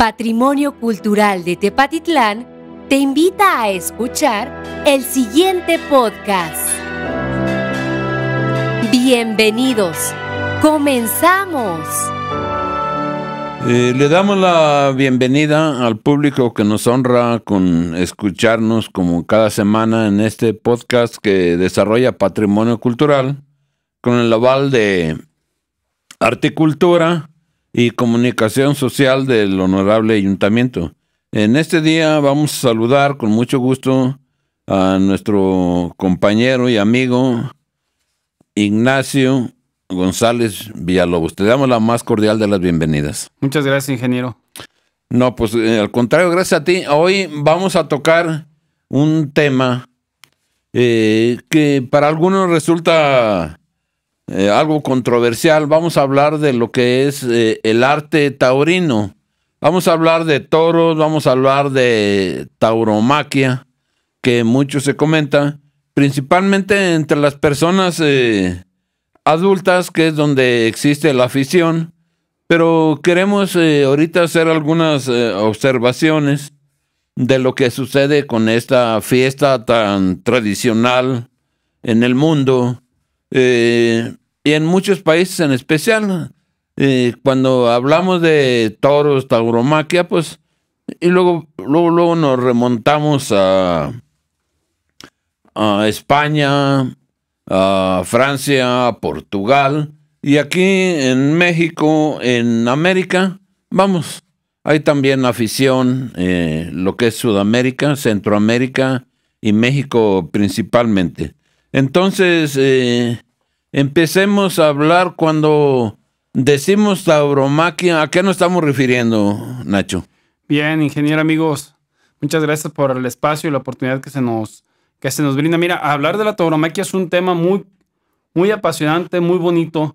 Patrimonio Cultural de Tepatitlán te invita a escuchar el siguiente podcast. Bienvenidos, comenzamos. Eh, le damos la bienvenida al público que nos honra con escucharnos como cada semana en este podcast que desarrolla patrimonio cultural con el aval de Articultura, y Comunicación Social del Honorable Ayuntamiento. En este día vamos a saludar con mucho gusto a nuestro compañero y amigo Ignacio González Villalobos. Te damos la más cordial de las bienvenidas. Muchas gracias, ingeniero. No, pues eh, al contrario, gracias a ti. Hoy vamos a tocar un tema eh, que para algunos resulta eh, algo controversial. Vamos a hablar de lo que es eh, el arte taurino. Vamos a hablar de toros, vamos a hablar de tauromaquia, que mucho se comenta, principalmente entre las personas eh, adultas, que es donde existe la afición. Pero queremos ahorita hacer algunas observaciones de lo que sucede con esta fiesta tan tradicional en el mundo. Y en muchos países en especial, eh, cuando hablamos de toros, tauromaquia, pues, y luego, luego, luego nos remontamos a, a España, a Francia, a Portugal, y aquí en México, en América, vamos, hay también afición, eh, lo que es Sudamérica, Centroamérica y México principalmente. Entonces, eh, empecemos a hablar cuando decimos tauromaquia? ¿A qué nos estamos refiriendo, Nacho? Bien, ingeniero, amigos, muchas gracias por el espacio y la oportunidad que se nos, que se nos brinda. Mira, hablar de la tauromaquia es un tema muy, muy apasionante, muy bonito.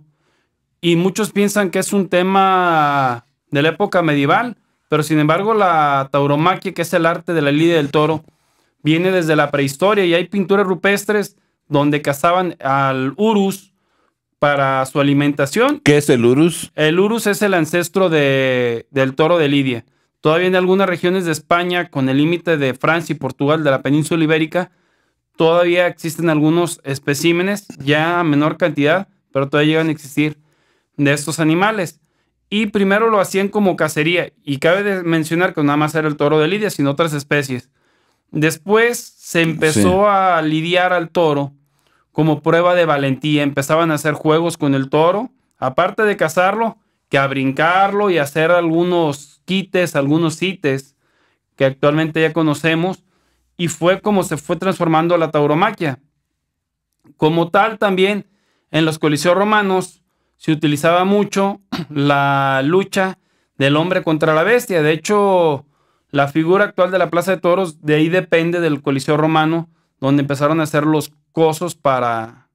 Y muchos piensan que es un tema de la época medieval, pero sin embargo la tauromaquia, que es el arte de la lidia del toro, viene desde la prehistoria y hay pinturas rupestres donde cazaban al urus para su alimentación. ¿Qué es el urus? El urus es el ancestro del toro de Lidia. Todavía en algunas regiones de España, con el límite de Francia y Portugal de la península ibérica, todavía existen algunos especímenes, ya a menor cantidad, pero todavía llegan a existir de estos animales. Y primero lo hacían como cacería, y cabe mencionar que nada más era el toro de Lidia, sino otras especies. Después se empezó a lidiar al toro como prueba de valentía. Empezaban a hacer juegos con el toro, aparte de cazarlo, que a brincarlo y hacer algunos quites, algunos cites que actualmente ya conocemos. Y fue como se fue transformando la tauromaquia. Como tal, también en los coliseos romanos se utilizaba mucho la lucha del hombre contra la bestia. De hecho, la figura actual de la Plaza de Toros, de ahí depende del Coliseo Romano, donde empezaron a hacer los cosos para,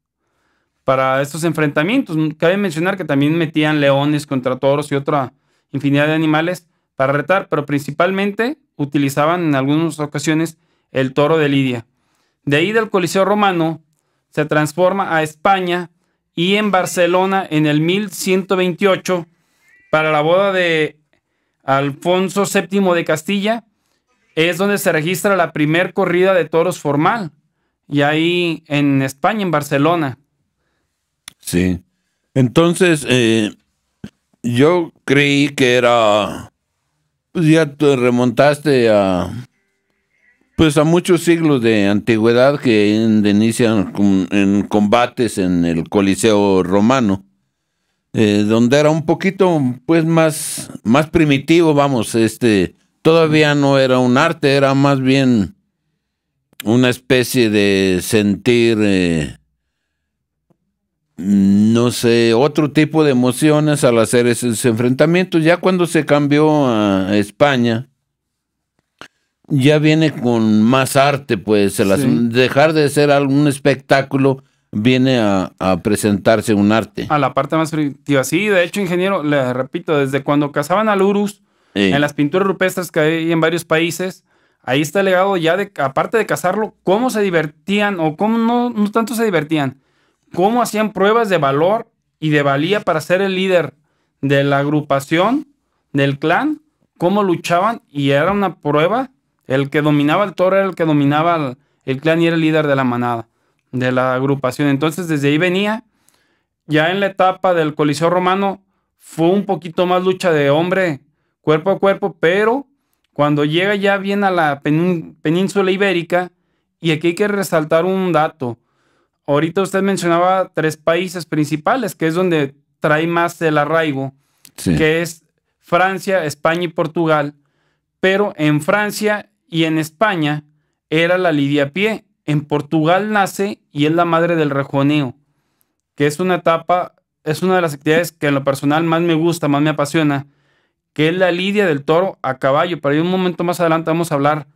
para estos enfrentamientos. Cabe mencionar que también metían leones contra toros y otra infinidad de animales para retar, pero principalmente utilizaban en algunas ocasiones el toro de Lidia. De ahí del Coliseo Romano se transforma a España y en Barcelona en el 1128 para la boda de Alfonso VII de Castilla, es donde se registra la primer corrida de toros formal. Y ahí en España, en Barcelona. Sí. Entonces, eh, yo creí que era, pues ya te remontaste a, pues a muchos siglos de antigüedad que inician en combates en el Coliseo romano. Eh, donde era un poquito pues más, más primitivo, vamos, este, todavía no era un arte, era más bien una especie de sentir, eh, no sé, otro tipo de emociones al hacer esos enfrentamientos. Ya cuando se cambió a España, ya viene con más arte, pues, dejar de ser algún espectáculo viene a, presentarse un arte. A la parte más primitiva. Sí, de hecho, ingeniero, le repito, desde cuando cazaban al Urus, en las pinturas rupestres que hay en varios países, ahí está el legado ya de, aparte de cazarlo, cómo se divertían o cómo no, tanto se divertían, cómo hacían pruebas de valor y de valía para ser el líder de la agrupación, del clan, cómo luchaban y era una prueba. El que dominaba el toro era el que dominaba el clan y era el líder de la manada de la agrupación. Entonces, desde ahí venía. Ya en la etapa del Coliseo Romano fue un poquito más lucha de hombre, cuerpo a cuerpo, pero cuando llega ya bien a la península ibérica, y aquí hay que resaltar un dato. Ahorita usted mencionaba tres países principales, que es donde trae más el arraigo, que es Francia, España y Portugal. Pero en Francia y en España era la lidia pie en Portugal nace y es la madre del rejoneo, que es una etapa, es una de las actividades que en lo personal más me gusta, más me apasiona, que es la lidia del toro a caballo. Pero en un momento más adelante vamos a hablar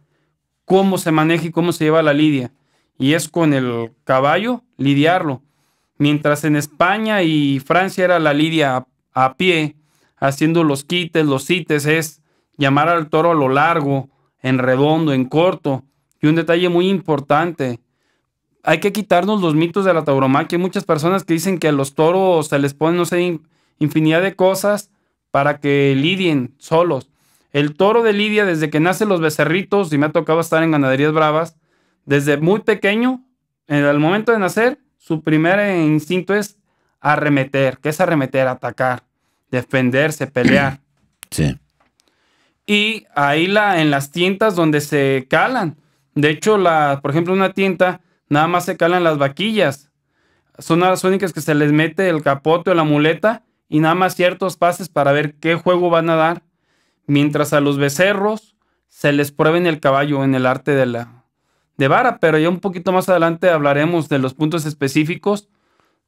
cómo se maneja y cómo se lleva la lidia. Y es con el caballo lidiarlo. Mientras en España y Francia era la lidia a, a pie, haciendo los quites, los cites, es llamar al toro a lo largo, en redondo, en corto, y un detalle muy importante, hay que quitarnos los mitos de la tauromaquia. Hay muchas personas que dicen que a los toros se les ponen, no sé, infinidad de cosas para que lidien solos. El toro de lidia, desde que nacen los becerritos, y me ha tocado estar en ganaderías bravas, desde muy pequeño, en el momento de nacer, su primer instinto es arremeter. ¿Qué es arremeter? Atacar, defenderse, pelear. Sí. Y ahí la, en las tientas donde se calan, de hecho, la, por ejemplo, una tinta, nada más se calan las vaquillas. Son las únicas que se les mete el capote o la muleta y nada más ciertos pases para ver qué juego van a dar. Mientras a los becerros se les prueben el caballo, en el arte de la de vara, pero ya un poquito más adelante hablaremos de los puntos específicos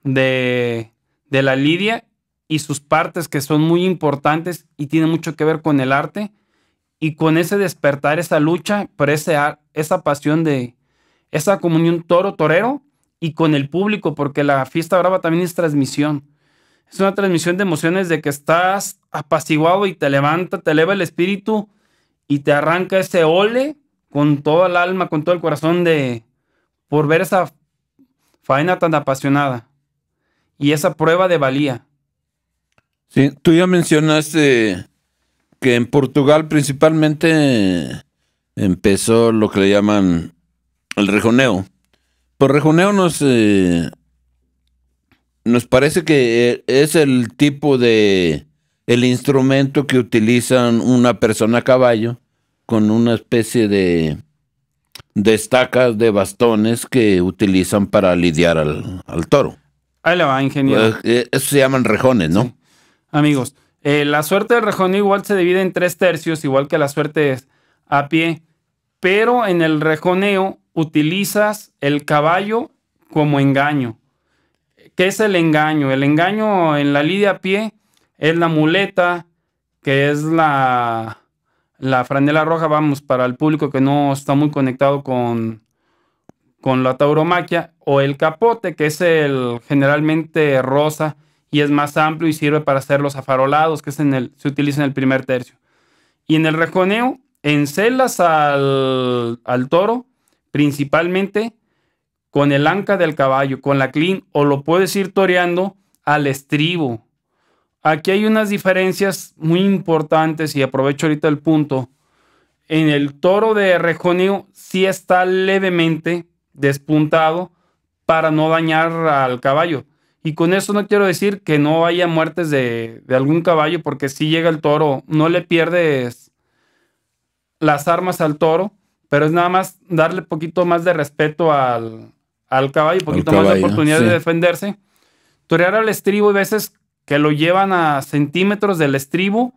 de, de la lidia y sus partes que son muy importantes y tienen mucho que ver con el arte y con ese despertar, esa lucha por ese, arte esa pasión de esa comunión toro-torero y con el público, porque la fiesta brava también es transmisión. Es una transmisión de emociones de que estás apaciguado y te levanta, te eleva el espíritu y te arranca ese ole con toda el alma, con todo el corazón de por ver esa faena tan apasionada y esa prueba de valía. Sí, tú ya mencionaste que en Portugal principalmente empezó lo que le llaman el rejoneo. Pues rejoneo nos, eh, nos parece que eh, es el tipo de el instrumento que utilizan una persona a caballo con una especie de, de estacas, de bastones que utilizan para lidiar al, toro. Ahí le va, ingeniero. Eh, eso se llaman rejones, ¿no? Amigos, la suerte del rejoneo igual se divide en tres tercios, igual que la suerte suerte a pie, pero en el rejoneo utilizas el caballo como engaño. ¿Qué es el engaño? El engaño en la lidia a pie es la muleta, que es la, la franela roja, vamos, para el público que no está muy conectado con, con la tauromaquia, o el capote, que es el generalmente rosa y es más amplio y sirve para hacer los afarolados, que es en el, se utiliza en el primer tercio. Y en el rejoneo en al, toro, principalmente con el anca del caballo, con la clean, o lo puedes ir toreando al estribo. Aquí hay unas diferencias muy importantes y aprovecho ahorita el punto. En el toro de rejoneo sí está levemente despuntado para no dañar al caballo. Y con eso no quiero decir que no haya muertes de, de algún caballo, porque si llega el toro, no le pierdes las armas al toro, pero es nada más darle poquito más de respeto al, al caballo, poquito más de oportunidad de defenderse. Torear al estribo, y veces que lo llevan a centímetros del estribo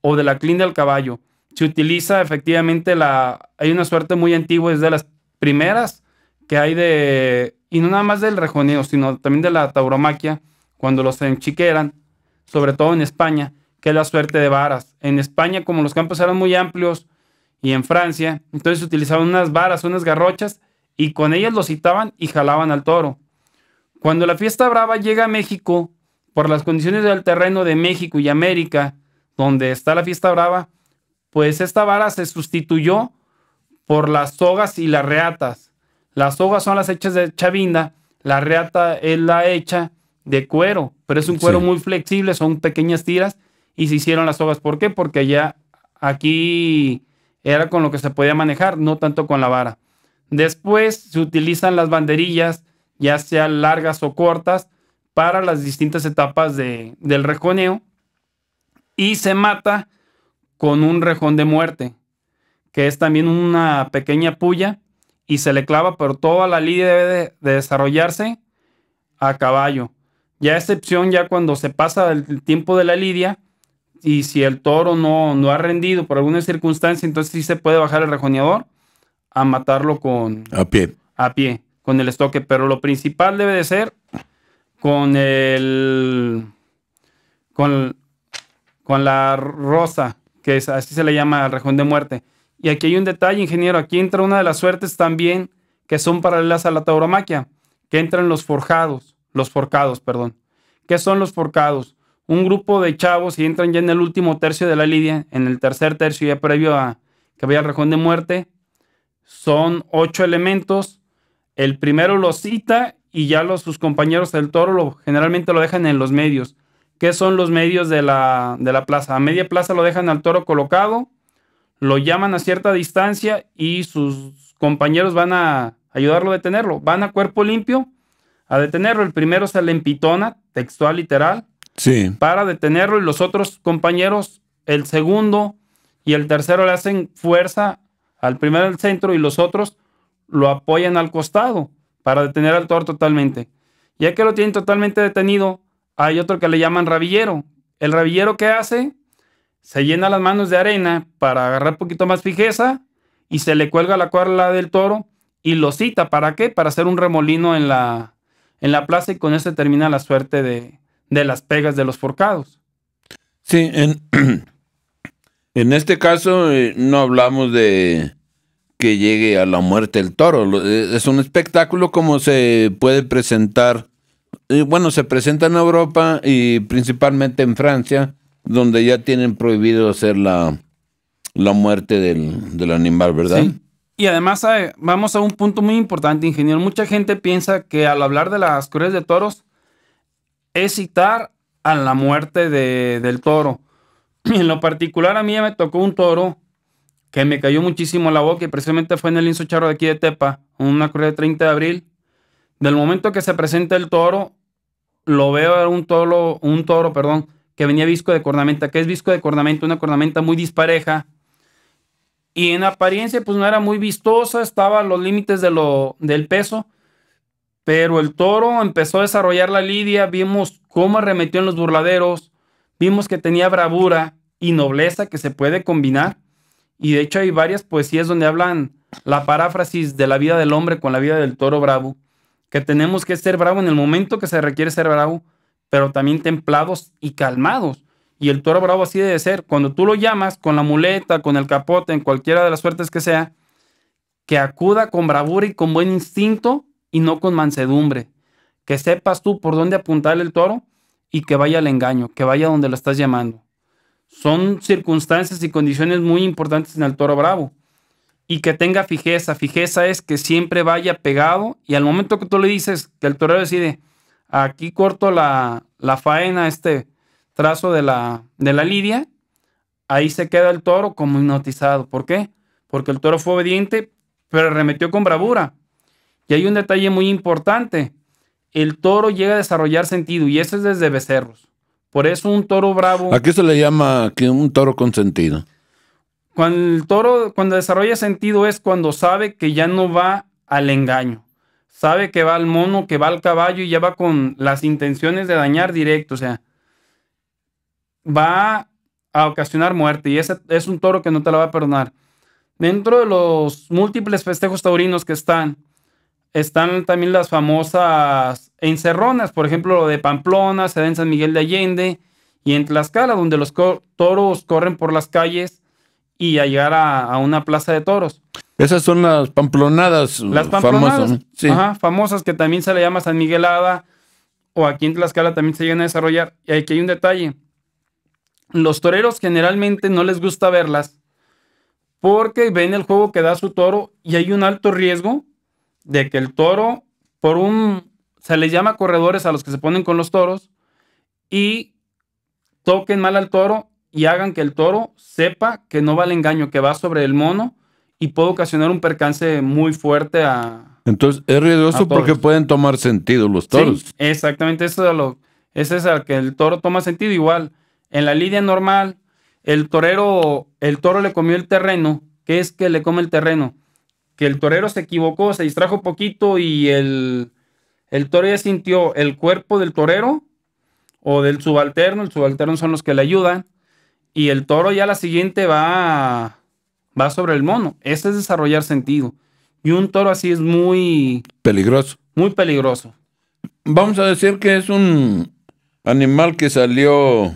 o de la clín del caballo. Se utiliza efectivamente la. Hay una suerte muy antigua, es de las primeras que hay de. Y no nada más del rejoneo, sino también de la tauromaquia, cuando los enchiqueran, sobre todo en España, que es la suerte de varas. En España, como los campos eran muy amplios, y en Francia. Entonces utilizaban unas varas, unas garrochas y con ellas lo citaban y jalaban al toro. Cuando la fiesta brava llega a México, por las condiciones del terreno de México y América, donde está la fiesta brava, pues esta vara se sustituyó por las sogas y las reatas. Las sogas son las hechas de chavinda, la reata es la hecha de cuero, pero es un cuero muy flexible, son pequeñas tiras y se hicieron las sogas. ¿Por qué? Porque allá, aquí era con lo que se podía manejar, no tanto con la vara. Después se utilizan las banderillas, ya sean largas o cortas, para las distintas etapas del rejoneo. Y se mata con un rejón de muerte, que es también una pequeña puya, y se le clava, pero toda la lidia debe de, desarrollarse a caballo. Ya excepción, ya cuando se pasa el tiempo de la lidia, y si el toro no, ha rendido por alguna circunstancia, entonces sí se puede bajar el rejoneador a matarlo con... A pie. A pie, con el estoque. Pero lo principal debe de ser con el... Con, con la rosa, que así se le llama al rejón de muerte. Y aquí hay un detalle, ingeniero. Aquí entra una de las suertes también que son paralelas a la tauromaquia, que entran los forjados, los forcados, perdón. ¿Qué son los forcados? un grupo de chavos y entran ya en el último tercio de la lidia, en el tercer tercio ya previo a que vaya el rejón de muerte. Son ocho elementos. El primero lo cita y ya los, sus compañeros del toro lo, generalmente lo dejan en los medios. ¿Qué son los medios de la, de la plaza? A media plaza lo dejan al toro colocado, lo llaman a cierta distancia y sus compañeros van a ayudarlo a detenerlo. Van a cuerpo limpio a detenerlo. El primero se le empitona, textual, literal para detenerlo y los otros compañeros, el segundo y el tercero le hacen fuerza al primero del centro y los otros lo apoyan al costado para detener al toro totalmente. Ya que lo tienen totalmente detenido, hay otro que le llaman rabillero. El rabillero que hace, se llena las manos de arena para agarrar un poquito más fijeza y se le cuelga la cuerda del toro y lo cita. ¿Para qué? Para hacer un remolino en la, en la plaza y con eso termina la suerte de, de las pegas de los forcados. Sí, en, este caso eh, no hablamos de que llegue a la muerte el toro. Eh, es un espectáculo como se puede presentar, eh, bueno, se presenta en Europa y principalmente en Francia, donde ya tienen prohibido hacer la, muerte del, animal, ¿verdad? Sí. Y además vamos a un punto muy importante, ingeniero. Mucha gente piensa que al hablar de las corridas de toros, es citar a la muerte de, del toro. en lo particular a mí me tocó un toro que me cayó muchísimo la boca y precisamente fue en el Inso Charro de aquí de Tepa, una corrida de 30 de abril. Del momento que se presenta el toro, lo veo era un toro, un toro, perdón, que venía visco de cornamenta. que es visco de cornamenta? Una cornamenta muy dispareja. Y en apariencia, pues no era muy vistosa, estaba los límites de lo, del peso, pero el toro empezó a desarrollar la lidia, vimos cómo arremetió en los burladeros, vimos que tenía bravura y nobleza que se puede combinar. Y de hecho hay varias poesías donde hablan la paráfrasis de la vida del hombre con la vida del toro bravo, que tenemos que ser bravo en el momento que se requiere ser bravo, pero también templados y calmados. Y el toro bravo así debe ser. Cuando tú lo llamas con la muleta, con el capote, en cualquiera de las suertes que sea, que acuda con bravura y con buen instinto y no con mansedumbre. Que sepas tú por dónde apuntar el toro y que vaya al engaño, que vaya donde lo estás llamando. Son circunstancias y condiciones muy importantes en el toro bravo. Y que tenga fijeza. Fijeza es que siempre vaya pegado y al momento que tú le dices que el torero decide, aquí corto la, faena, este trazo de la, de la lidia, ahí se queda el toro como hipnotizado. ¿Por qué? Porque el toro fue obediente, pero remetió con bravura. Y hay un detalle muy importante. El toro llega a desarrollar sentido y eso es desde becerros. Por eso un toro bravo. ¿A qué se le llama un toro con sentido? Cuando el toro, cuando desarrolla sentido, es cuando sabe que ya no va al engaño. Sabe que va al mono, que va al caballo y ya va con las intenciones de dañar directo. O sea, va a ocasionar muerte y ese es un toro que no te la va a perdonar. Dentro de los múltiples festejos taurinos que están, están también las famosas encerronas, por ejemplo, lo de Pamplona, se da en San Miguel de Allende y en Tlaxcala, donde los toros corren por las calles y a llegar a, una plaza de toros. Esas son las pamplonadas, uh, las famosas. Ajá, famosas que también se le llama San Miguelada o aquí en Tlaxcala también se llegan a desarrollar. Y aquí hay un detalle. Los toreros generalmente no les gusta verlas porque ven el juego que da su toro y hay un alto riesgo de que el toro, por un, se les llama corredores a los que se ponen con los toros y toquen mal al toro y hagan que el toro sepa que no va al engaño, que va sobre el mono y puede ocasionar un percance muy fuerte a... Entonces es ridículo porque pueden tomar sentido los toros. exactamente, eso es lo es al que el toro toma sentido igual. En la lidia normal, el torero, el toro le comió el terreno. ¿Qué es que le come el terreno? que el torero se equivocó, se distrajo poquito y el, el toro ya sintió el cuerpo del torero o del subalterno, el subalterno son los que le ayudan, y el toro ya la siguiente va, va sobre el mono. Ese es desarrollar sentido. Y un toro así es muy... Peligroso. Muy peligroso. Vamos a decir que es un animal que salió...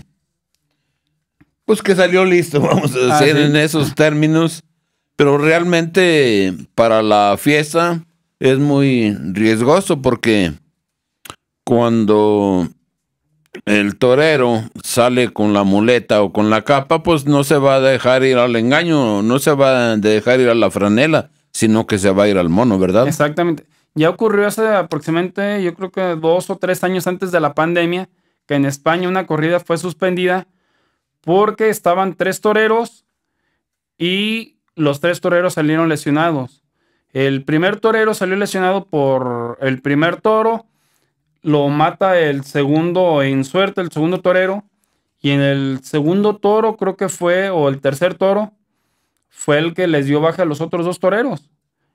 Pues que salió listo, vamos a decir ah, en esos términos. Pero realmente para la fiesta es muy riesgoso porque cuando el torero sale con la muleta o con la capa, pues no se va a dejar ir al engaño, no se va a dejar ir a la franela, sino que se va a ir al mono, ¿verdad? Exactamente. Ya ocurrió hace aproximadamente, yo creo que dos o tres años antes de la pandemia, que en España una corrida fue suspendida porque estaban tres toreros y los tres toreros salieron lesionados. El primer torero salió lesionado por el primer toro, lo mata el segundo en suerte, el segundo torero, y en el segundo toro creo que fue, o el tercer toro, fue el que les dio baja a los otros dos toreros.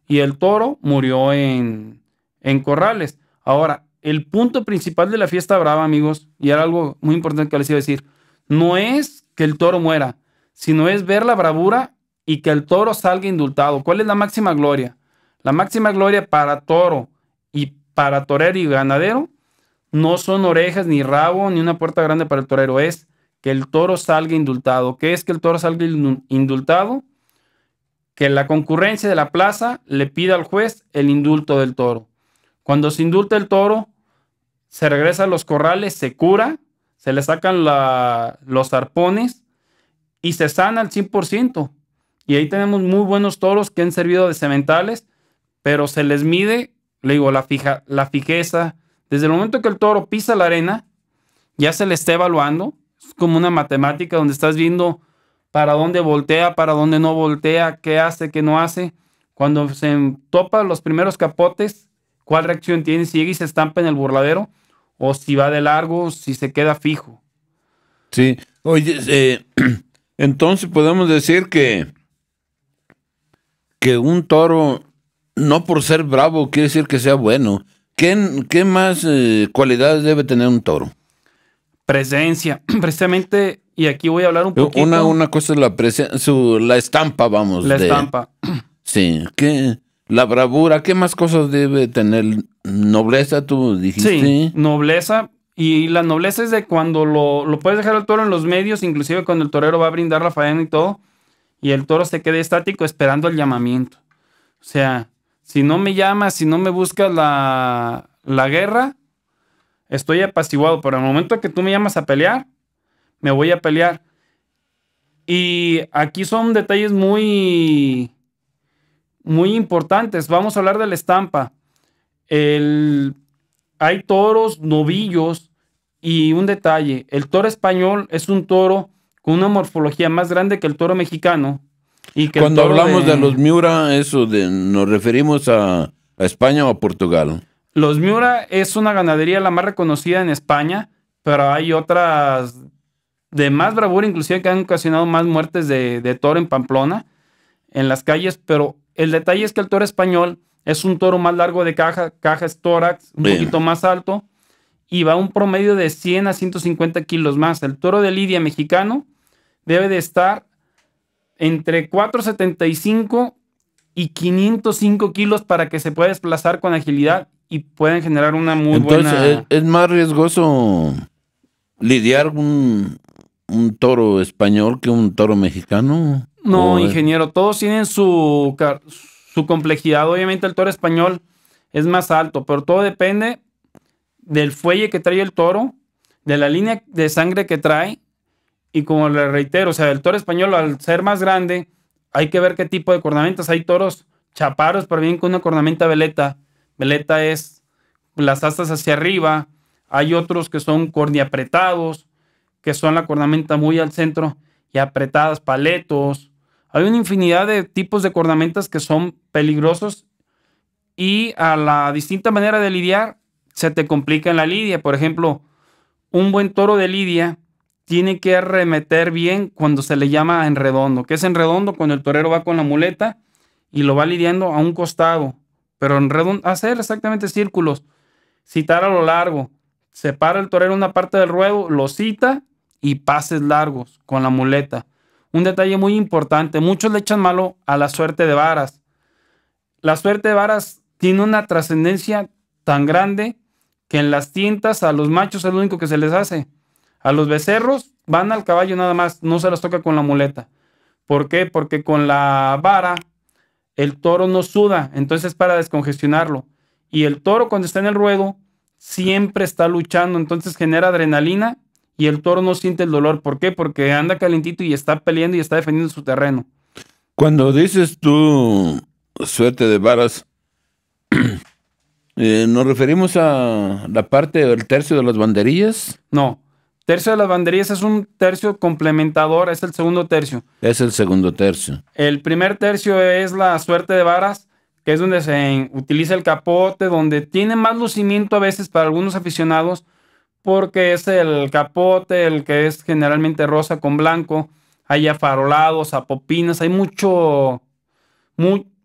Y el toro murió en, en corrales. Ahora, el punto principal de la fiesta brava, amigos, y era algo muy importante que les iba a decir, no es que el toro muera, sino es ver la bravura y que el toro salga indultado. ¿Cuál es la máxima gloria? La máxima gloria para toro y para torero y ganadero no son orejas, ni rabo, ni una puerta grande para el torero, es que el toro salga indultado. ¿Qué es que el toro salga indultado? Que la concurrencia de la plaza le pida al juez el indulto del toro. Cuando se indulta el toro, se regresa a los corrales, se cura, se le sacan los arpones y se sana al 100%. Y ahí tenemos muy buenos toros que han servido de sementales, pero se les mide, le digo, la, fija, la fijeza. Desde el momento que el toro pisa la arena, ya se le está evaluando. Es como una matemática donde estás viendo para dónde voltea, para dónde no voltea, qué hace, qué no hace. Cuando se topa los primeros capotes, cuál reacción tiene, si llega y se estampa en el burladero, o si va de largo, si se queda fijo. Sí, oye, eh, entonces podemos decir que que un toro, no por ser bravo, quiere decir que sea bueno. ¿Qué, qué más eh, cualidades debe tener un toro? Presencia. Precisamente, y aquí voy a hablar un poquito. Una, una cosa es la presencia, la estampa, vamos. La estampa. Sí, que la bravura, ¿qué más cosas debe tener? Nobleza, tú dijiste. Sí, nobleza. Y la nobleza es de cuando lo, lo puedes dejar al toro en los medios, inclusive cuando el torero va a brindar la faena y todo y el toro se quede estático esperando el llamamiento. O sea, si no me llamas, si no me buscas la, la guerra, estoy apaciguado, pero al el momento que tú me llamas a pelear, me voy a pelear. Y aquí son detalles muy, muy importantes. Vamos a hablar de la estampa. El, hay toros, novillos y un detalle. El toro español es un toro con una morfología más grande que el toro mexicano. Y que Cuando hablamos de... los Miura, eso nos referimos a, España o a Portugal. Los Miura es una ganadería la más reconocida en España, pero hay otras de más bravura, inclusive que han ocasionado más muertes de, toro en Pamplona, en las calles, pero el detalle es que el toro español es un toro más largo de caja, caja es tórax, un poquito más alto, y va un promedio de 100 a 150 kilos más. El toro de lidia mexicano debe de estar entre 475 y 505 kilos para que se pueda desplazar con agilidad y puedan generar una muy buena... Entonces, es más riesgoso lidiar un, un toro español que un toro mexicano. No, ingeniero, todos tienen su, su complejidad. Obviamente el toro español es más alto, pero todo depende del fuelle que trae el toro, de la línea de sangre que trae y como le reitero, o sea, el toro español al ser más grande, hay que ver qué tipo de cornamentas. Hay toros chaparos, pero bien con una cornamenta veleta. Veleta es las astas hacia arriba. Hay otros que son apretados que son la cornamenta muy al centro y apretadas, paletos. Hay una infinidad de tipos de cornamentas que son peligrosos y a la distinta manera de lidiar se te complica en la lidia. Por ejemplo, un buen toro de lidia tiene que arremeter bien cuando se le llama en redondo, que es en redondo cuando el torero va con la muleta y lo va lidiando a un costado, pero en redondo, hacer exactamente círculos, citar a lo largo, separa el torero una parte del ruedo, lo cita y pases largos con la muleta. Un detalle muy importante, muchos le echan malo a la suerte de varas. La suerte de varas tiene una trascendencia tan grande que en las tintas, a los machos es lo único que se les hace a los becerros van al caballo nada más, no se las toca con la muleta. ¿Por qué? Porque con la vara el toro no suda, entonces es para descongestionarlo. Y el toro cuando está en el ruedo siempre está luchando, entonces genera adrenalina y el toro no siente el dolor. ¿Por qué? Porque anda calentito y está peleando y está defendiendo su terreno. Cuando dices tú suerte de varas, eh, ¿nos referimos a la parte del tercio de las banderillas? No, Tercio de las banderías es un tercio complementador, es el segundo tercio. Es el segundo tercio. El primer tercio es la suerte de varas, que es donde se utiliza el capote, donde tiene más lucimiento a veces para algunos aficionados, porque es el capote, el que es generalmente rosa con blanco. Hay afarolados, apopinas, hay mucho,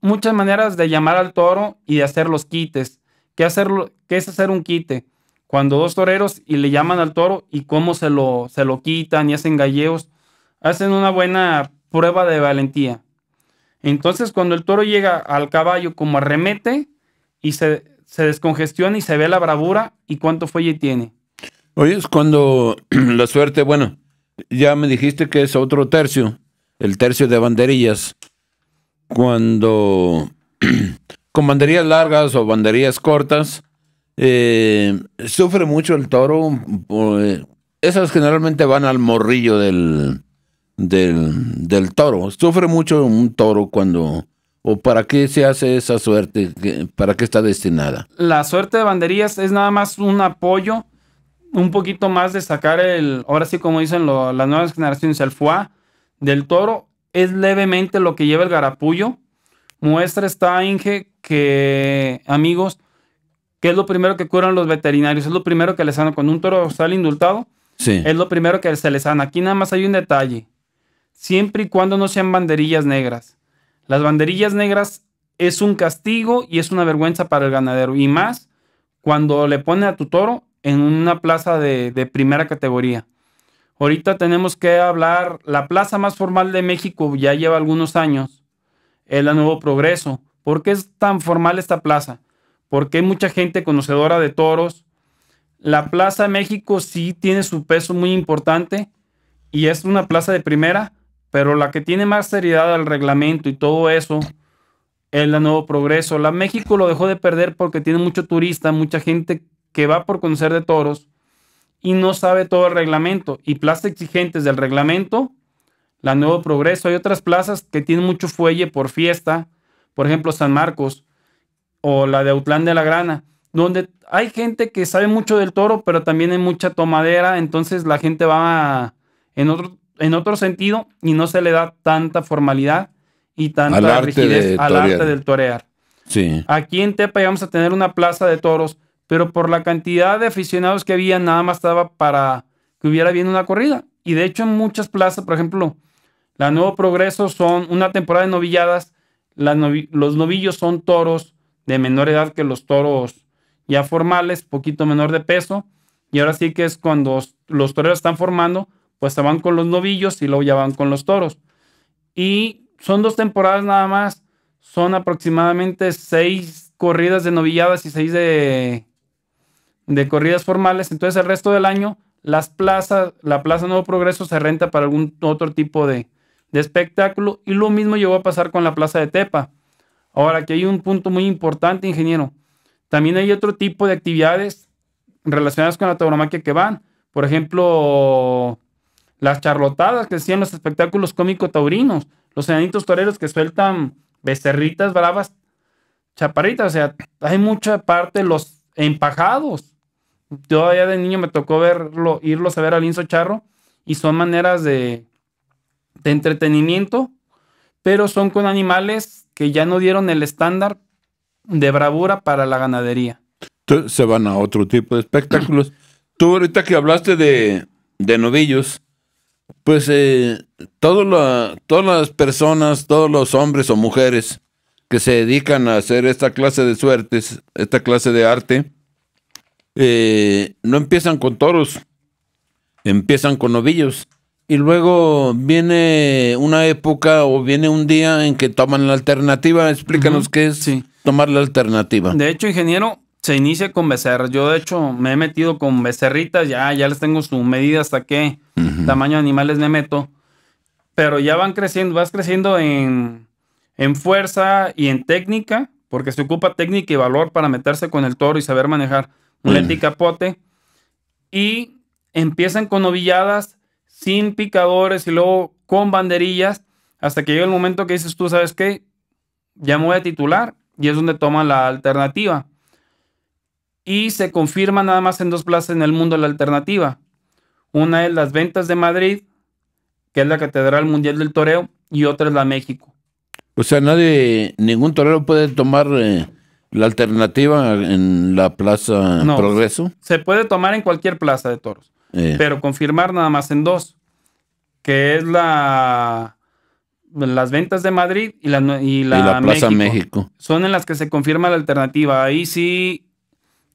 muchas maneras de llamar al toro y de hacer los quites. ¿Qué, hacer, qué es hacer un quite? cuando dos toreros y le llaman al toro y cómo se lo, se lo quitan y hacen galleos, hacen una buena prueba de valentía. Entonces cuando el toro llega al caballo como arremete y se, se descongestiona y se ve la bravura y cuánto fuelle tiene. Oye, es cuando la suerte, bueno, ya me dijiste que es otro tercio, el tercio de banderillas. Cuando con banderillas largas o banderillas cortas, eh, sufre mucho el toro. Eh, esas generalmente van al morrillo del, del, toro. Sufre mucho un toro cuando... ¿O para qué se hace esa suerte? ¿Para qué está destinada? La suerte de banderías es nada más un apoyo, un poquito más de sacar el, ahora sí como dicen las nuevas generaciones, el foie del toro. Es levemente lo que lleva el garapullo. Muestra esta Inge que, amigos, Qué es lo primero que curan los veterinarios, es lo primero que les dan con un toro sale indultado, es lo primero que se les dan. Aquí nada más hay un detalle, siempre y cuando no sean banderillas negras. Las banderillas negras es un castigo y es una vergüenza para el ganadero, y más cuando le pone a tu toro en una plaza de, de primera categoría. Ahorita tenemos que hablar, la plaza más formal de México ya lleva algunos años, es la Nuevo Progreso. ¿Por qué es tan formal esta plaza? porque hay mucha gente conocedora de toros. La Plaza México sí tiene su peso muy importante y es una plaza de primera, pero la que tiene más seriedad al reglamento y todo eso es la Nuevo Progreso. La México lo dejó de perder porque tiene mucho turista, mucha gente que va por conocer de toros y no sabe todo el reglamento. Y plazas exigentes del reglamento, la Nuevo Progreso. Hay otras plazas que tienen mucho fuelle por fiesta, por ejemplo San Marcos o la de Autlán de la Grana, donde hay gente que sabe mucho del toro, pero también hay mucha tomadera, entonces la gente va en otro, en otro sentido y no se le da tanta formalidad y tanta rigidez al arte del torear. Sí. Aquí en Tepa íbamos a tener una plaza de toros, pero por la cantidad de aficionados que había, nada más estaba para que hubiera bien una corrida. Y de hecho, en muchas plazas, por ejemplo, la Nuevo Progreso son una temporada de novilladas, los novillos son toros, de menor edad que los toros ya formales, poquito menor de peso. Y ahora sí que es cuando los toreros están formando, pues se van con los novillos y luego ya van con los toros. Y son dos temporadas nada más, son aproximadamente seis corridas de novilladas y seis de, de corridas formales. Entonces el resto del año las plazas, la Plaza Nuevo Progreso se renta para algún otro tipo de, de espectáculo. Y lo mismo llegó a pasar con la Plaza de Tepa. Ahora, aquí hay un punto muy importante, ingeniero. También hay otro tipo de actividades relacionadas con la tauromaquia que van. Por ejemplo, las charlotadas que hacían los espectáculos cómico-taurinos, los enanitos toreros que sueltan becerritas bravas, chaparritas. O sea, hay mucha parte los empajados. Todavía de niño me tocó verlo, irlos a ver al Linzo Charro y son maneras de entretenimiento pero son con animales que ya no dieron el estándar de bravura para la ganadería. Entonces, se van a otro tipo de espectáculos. Tú ahorita que hablaste de, novillos, pues eh, todas las personas, todos los hombres o mujeres que se dedican a hacer esta clase de suertes, esta clase de arte, eh, no empiezan con toros, empiezan con novillos y luego viene una época o viene un día en que toman la alternativa. Explícanos qué es tomar la alternativa. De hecho, ingeniero, se inicia con becerras. Yo, de hecho, me he metido con becerritas, ya, ya les tengo su medida hasta qué tamaño de animales me meto. Pero ya van creciendo, vas creciendo en, fuerza y en técnica, porque se ocupa técnica y valor para meterse con el toro y saber manejar Un uh capote. Y empiezan con novilladas sin picadores y luego con banderillas, hasta que llega el momento que dices tú, ¿sabes qué? Ya me voy a titular y es donde toma la alternativa. Y se confirma nada más en dos plazas en el mundo la alternativa. Una es las ventas de Madrid, que es la Catedral Mundial del Toreo, y otra es la México. O sea, nadie, ningún torero puede tomar eh, la alternativa en la Plaza Progreso. Se puede tomar en cualquier plaza de toros. Eh. pero confirmar nada más en dos, que es la las ventas de Madrid y la, y Plaza México. Son en las que se confirma la alternativa. Ahí sí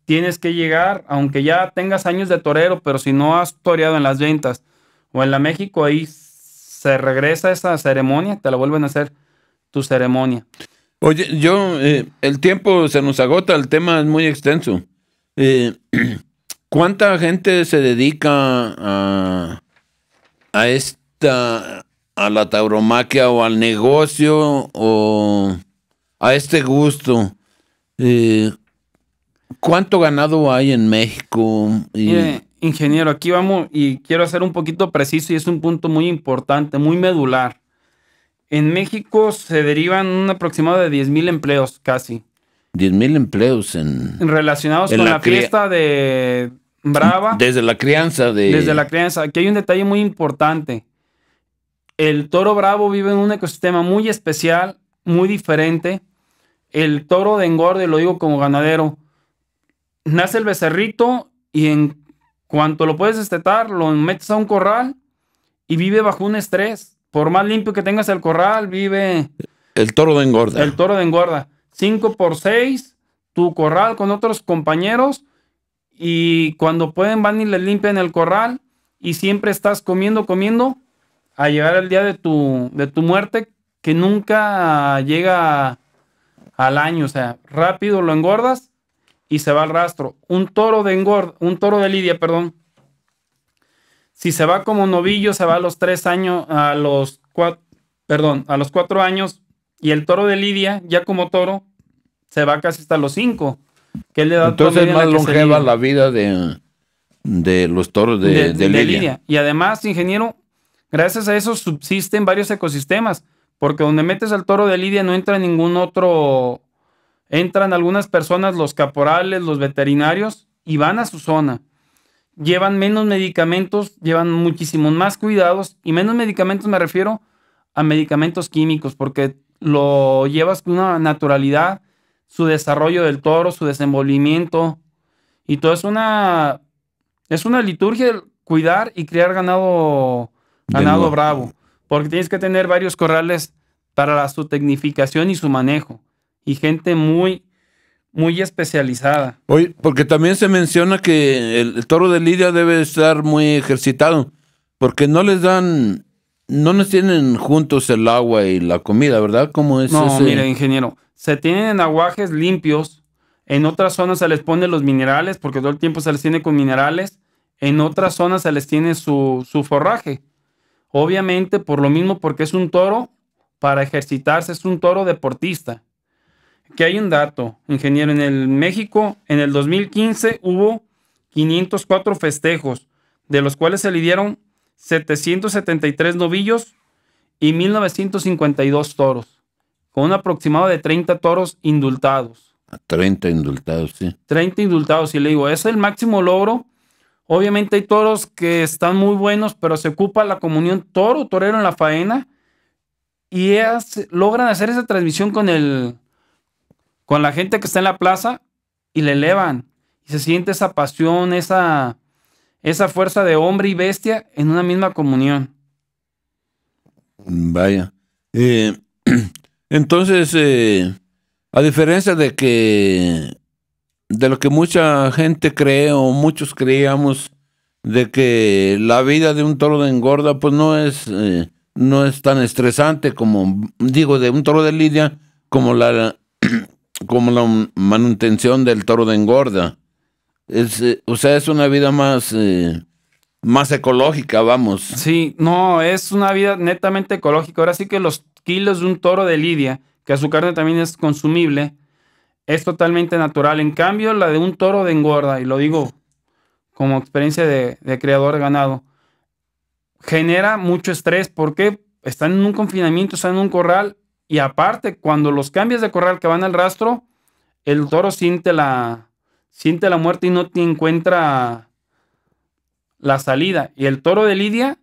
tienes que llegar, aunque ya tengas años de torero, pero si no has toreado en las ventas o en la México, ahí se regresa esa ceremonia, te la vuelven a hacer tu ceremonia. Oye, yo, eh, el tiempo se nos agota, el tema es muy extenso. Eh, ¿Cuánta gente se dedica a, a esta, a la tauromaquia o al negocio o a este gusto? Eh, ¿Cuánto ganado hay en México? ingeniero, aquí vamos y quiero hacer un poquito preciso y es un punto muy importante, muy medular. En México se derivan un aproximado de 10.000 empleos casi. mil empleos en... Relacionados con la fiesta de, brava. Desde la crianza de... Desde la crianza. Aquí hay un detalle muy importante. El toro bravo vive en un ecosistema muy especial, muy diferente. El toro de engorde, lo digo como ganadero, nace el becerrito y en cuanto lo puedes destetar lo metes a un corral y vive bajo un estrés. Por más limpio que tengas el corral, vive... El toro de engorda. El toro de engorda. 5 por 6, tu corral con otros compañeros y cuando pueden van y les limpian el corral y siempre estás comiendo, comiendo, a llegar el día de tu, de tu muerte que nunca llega al año. O sea, rápido lo engordas y se va al rastro. Un toro de engorda, un toro de lidia, perdón. Si se va como novillo, se va a los tres años, a los cuatro, perdón, a los cuatro años. Y el toro de lidia, ya como toro, se va casi hasta los cinco. Entonces más la longeva la vida de, los toros de, Lidia. Y además, ingeniero, gracias a eso subsisten varios ecosistemas, porque donde metes al toro de Lidia no entra ningún otro, entran algunas personas, los caporales, los veterinarios, y van a su zona. Llevan menos medicamentos, llevan muchísimos más cuidados, y menos medicamentos me refiero a medicamentos químicos, porque lo llevas con una naturalidad, su desarrollo del toro, su desenvolvimiento. Y todo es una, es una liturgia cuidar y criar ganado, ganado bravo, porque tienes que tener varios corrales para su tecnificación y su manejo. Y gente muy, muy especializada. hoy porque también se menciona que el, toro de Lidia debe estar muy ejercitado, porque no les dan, no nos tienen juntos el agua y la comida, ¿verdad? ¿Cómo es No, mire, ingeniero, se tienen en aguajes limpios, en otras zonas se les pone los minerales, porque todo el tiempo se les tiene con minerales, en otras zonas se les tiene su, su forraje. Obviamente, por lo mismo, porque es un toro para ejercitarse, es un toro deportista. Que hay un dato, ingeniero, en el México, en el 2015 hubo 504 festejos, de los cuales se le dieron 773 novillos y 1952 toros con un aproximado de 30 toros indultados. 30 indultados, sí. 30 indultados, y le digo, es el máximo logro. Obviamente hay toros que están muy buenos, pero se ocupa la comunión toro, torero en la faena, y ellas logran hacer esa transmisión con, el, con la gente que está en la plaza y le elevan. Y se siente esa pasión, esa, esa fuerza de hombre y bestia en una misma comunión. Vaya. Eh, Entonces, eh, a diferencia de que de lo que mucha gente cree o muchos creíamos de que la vida de un toro de engorda pues no es eh, no es tan estresante como digo de un toro de lidia como la como la manutención del toro de engorda eh, o sea es una vida más más ecológica vamos sí no es una vida netamente ecológica ahora sí que los kilos de un toro de lidia, que a su carne también es consumible, es totalmente natural. En cambio, la de un toro de engorda, y lo digo como experiencia de, creador ganado, genera mucho estrés porque están en un confinamiento, están en un corral, y aparte, cuando los cambios de corral que van al rastro, el toro siente la, siente la muerte y no te encuentra la salida. Y el toro de Lidia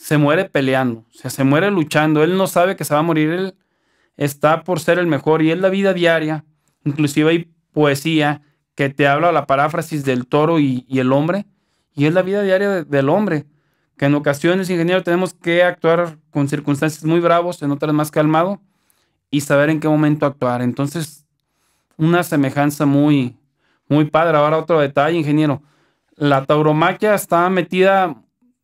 se muere peleando, o sea, se muere luchando. Él no sabe que se va a morir, él está por ser el mejor y es la vida diaria. Inclusive hay poesía que te habla la paráfrasis del toro y, el hombre, y es la vida diaria del hombre, que en ocasiones, ingeniero, tenemos que actuar con circunstancias muy bravos, en otras más calmado, y saber en qué momento actuar. Entonces, una semejanza muy, muy padre. Ahora otro detalle, ingeniero. La tauromaquia está metida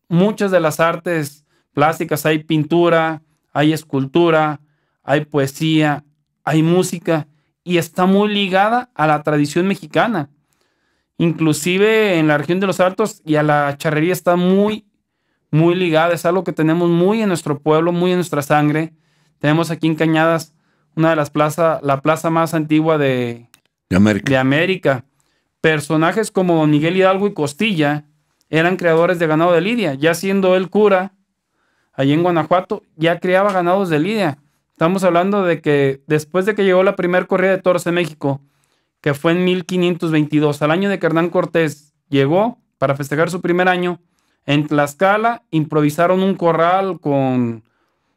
muchas de las artes plásticas, hay pintura, hay escultura, hay poesía, hay música y está muy ligada a la tradición mexicana. Inclusive en la región de los Altos y a la charrería está muy, muy ligada. Es algo que tenemos muy en nuestro pueblo, muy en nuestra sangre. Tenemos aquí en Cañadas una de las plazas, la plaza más antigua de, de América. de América. Personajes como Miguel Hidalgo y Costilla, eran creadores de ganado de Lidia. Ya siendo él cura, allí en Guanajuato, ya criaba ganados de Lidia. Estamos hablando de que después de que llegó la primera corrida de toros en México, que fue en 1522, al año de que Hernán Cortés llegó para festejar su primer año, en Tlaxcala improvisaron un corral con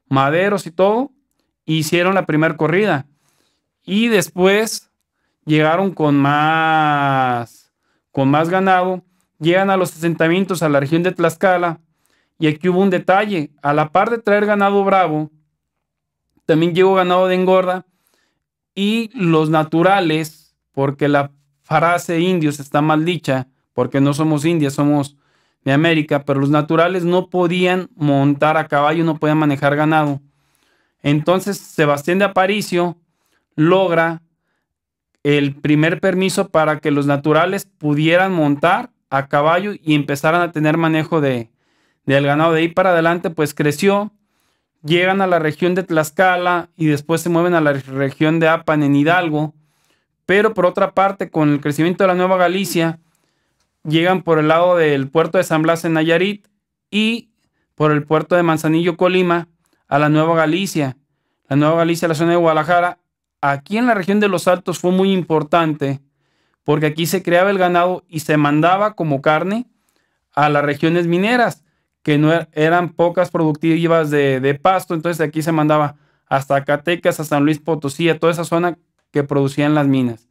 maderos y todo, e hicieron la primera corrida. Y después llegaron con más, con más ganado llegan a los asentamientos a la región de Tlaxcala. Y aquí hubo un detalle, a la par de traer ganado bravo, también llegó ganado de engorda y los naturales, porque la frase indios está mal dicha, porque no somos indias, somos de América, pero los naturales no podían montar a caballo, no podían manejar ganado. Entonces Sebastián de Aparicio logra el primer permiso para que los naturales pudieran montar a caballo y empezaron a tener manejo de, del ganado. De ahí para adelante, pues creció. Llegan a la región de Tlaxcala y después se mueven a la región de Apan en Hidalgo. Pero por otra parte, con el crecimiento de la Nueva Galicia, llegan por el lado del puerto de San Blas en Nayarit y por el puerto de Manzanillo, Colima, a la Nueva Galicia. La Nueva Galicia, la zona de Guadalajara. Aquí en la región de los Altos fue muy importante porque aquí se creaba el ganado y se mandaba como carne a las regiones mineras, que no er-, eran pocas productivas de, pasto, entonces de aquí se mandaba hasta Catecas, a San Luis Potosí, a toda esa zona que producían las minas.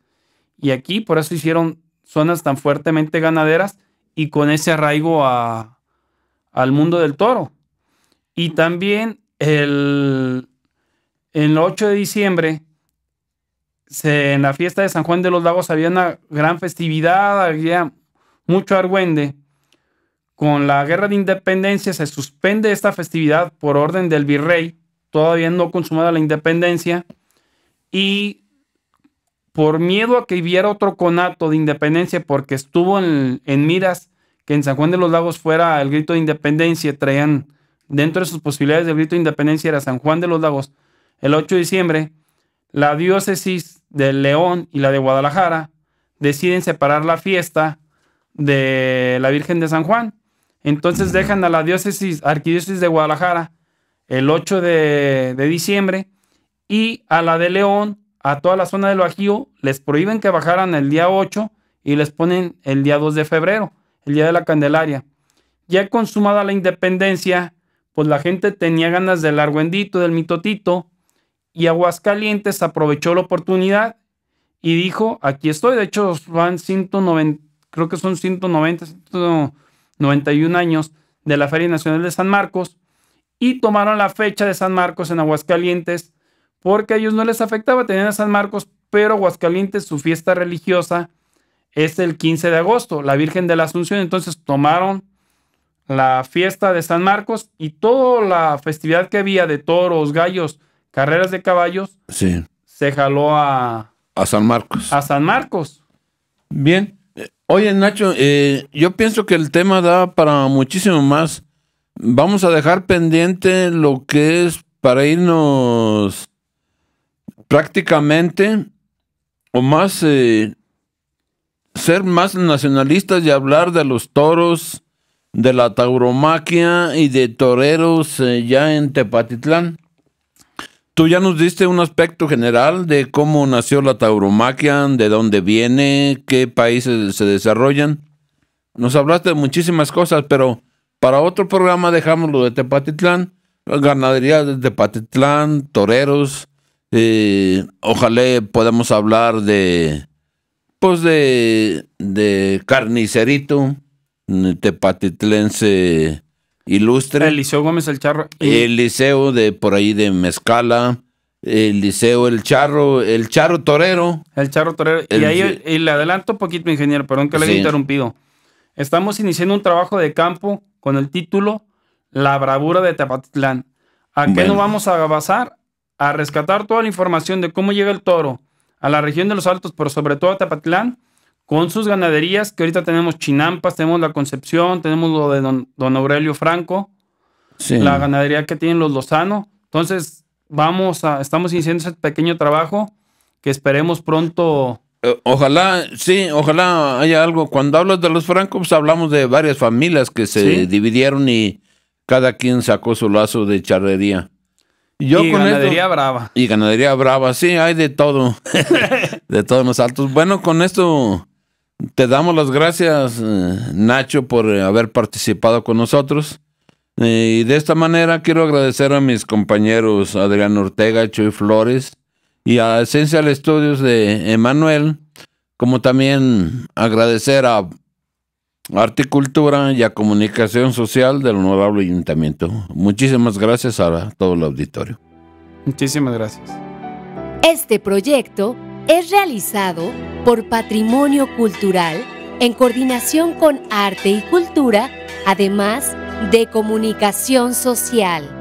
Y aquí por eso hicieron zonas tan fuertemente ganaderas y con ese arraigo al mundo del toro. Y también el, el 8 de diciembre en la fiesta de San Juan de los Lagos había una gran festividad, había mucho argüende. Con la guerra de independencia se suspende esta festividad por orden del virrey, todavía no consumada la independencia, y por miedo a que hubiera otro conato de independencia, porque estuvo en, miras que en San Juan de los Lagos fuera el grito de independencia, traían dentro de sus posibilidades el grito de independencia era San Juan de los Lagos, el 8 de diciembre, la diócesis de León y la de Guadalajara deciden separar la fiesta de la Virgen de San Juan. Entonces dejan a la diócesis, arquidiócesis de Guadalajara el 8 de, diciembre y a la de León, a toda la zona del Bajío, les prohíben que bajaran el día 8 y les ponen el día 2 de febrero, el día de la Candelaria. Ya consumada la independencia, pues la gente tenía ganas del argüendito, del mitotito, y Aguascalientes aprovechó la oportunidad y dijo, aquí estoy, de hecho van 190, creo que son 190, 191 años de la Feria Nacional de San Marcos y tomaron la fecha de San Marcos en Aguascalientes porque a ellos no les afectaba, tener a San Marcos, pero Aguascalientes su fiesta religiosa es el 15 de agosto, la Virgen de la Asunción, entonces tomaron la fiesta de San Marcos y toda la festividad que había de toros, gallos, carreras de caballos, sí. se jaló a... A San Marcos. A San Marcos. Bien. Oye, Nacho, eh, yo pienso que el tema da para muchísimo más. Vamos a dejar pendiente lo que es para irnos prácticamente o más eh, ser más nacionalistas y hablar de los toros, de la tauromaquia y de toreros eh, ya en Tepatitlán. Tú ya nos diste un aspecto general de cómo nació la tauromaquia, de dónde viene, qué países se desarrollan. Nos hablaste de muchísimas cosas, pero para otro programa dejamos lo de Tepatitlán, ganadería de Tepatitlán, toreros. Eh, ojalá podamos hablar de, pues de, de carnicerito, tepatitlense ilustre. El Liceo Gómez el Charro. El liceo de por ahí de Mezcala. El liceo, el charro, el charro torero. El charro torero. y ahí le adelanto un poquito, ingeniero, perdón que le haya interrumpido. Estamos iniciando un trabajo de campo con el título La bravura de Tapatlán. ¿A qué nos vamos a basar? A rescatar toda la información de cómo llega el toro a la región de los Altos, pero sobre todo a Tapatlán con sus ganaderías, que ahorita tenemos Chinampas, tenemos la Concepción, tenemos lo de Don, don Aurelio Franco, la ganadería que tienen los Lozano. Entonces, vamos a, estamos iniciando ese pequeño trabajo que esperemos pronto. Eh, ojalá, sí, ojalá haya algo. Cuando hablas de los francos, pues hablamos de varias familias que se dividieron y cada quien sacó su lazo de charrería. Yo y ganadería brava. Y ganadería brava, sí, hay de todo. de todos los altos. Bueno, con esto te damos las gracias, eh, Nacho, por eh, haber participado con nosotros. Eh, y de esta manera quiero agradecer a mis compañeros Adrián Ortega, Chuy Flores y a Esencial estudios de Emanuel, como también agradecer a Articultura y a Comunicación Social del Honorable Ayuntamiento. Muchísimas gracias a todo el auditorio. Muchísimas gracias. Este proyecto es realizado por Patrimonio Cultural en coordinación con Arte y Cultura, además de Comunicación Social.